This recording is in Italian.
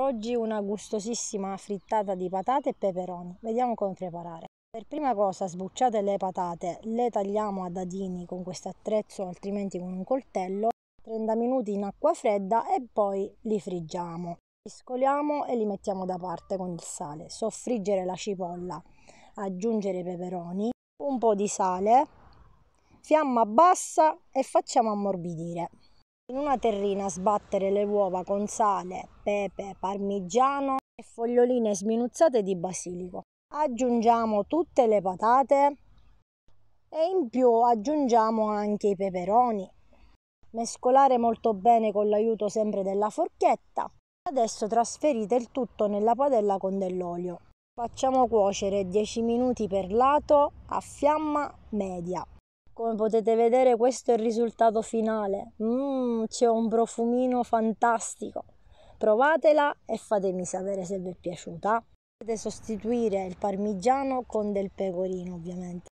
oggi una gustosissima frittata di patate e peperoni. Vediamo come preparare. Per prima cosa sbucciate le patate, le tagliamo a dadini con questo attrezzo, altrimenti con un coltello, 30 minuti in acqua fredda e poi li friggiamo. Piscoliamo e li mettiamo da parte con il sale. Soffriggere la cipolla, aggiungere i peperoni, un po' di sale, fiamma bassa e facciamo ammorbidire. In una terrina sbattere le uova con sale, pepe, parmigiano e foglioline sminuzzate di basilico. Aggiungiamo tutte le patate e in più aggiungiamo anche i peperoni. Mescolare molto bene con l'aiuto sempre della forchetta. Adesso trasferite il tutto nella padella con dell'olio. Facciamo cuocere 10 minuti per lato a fiamma media. Come potete vedere questo è il risultato finale. Mmm, c'è un profumino fantastico. Provatela e fatemi sapere se vi è piaciuta. Potete sostituire il parmigiano con del pecorino ovviamente.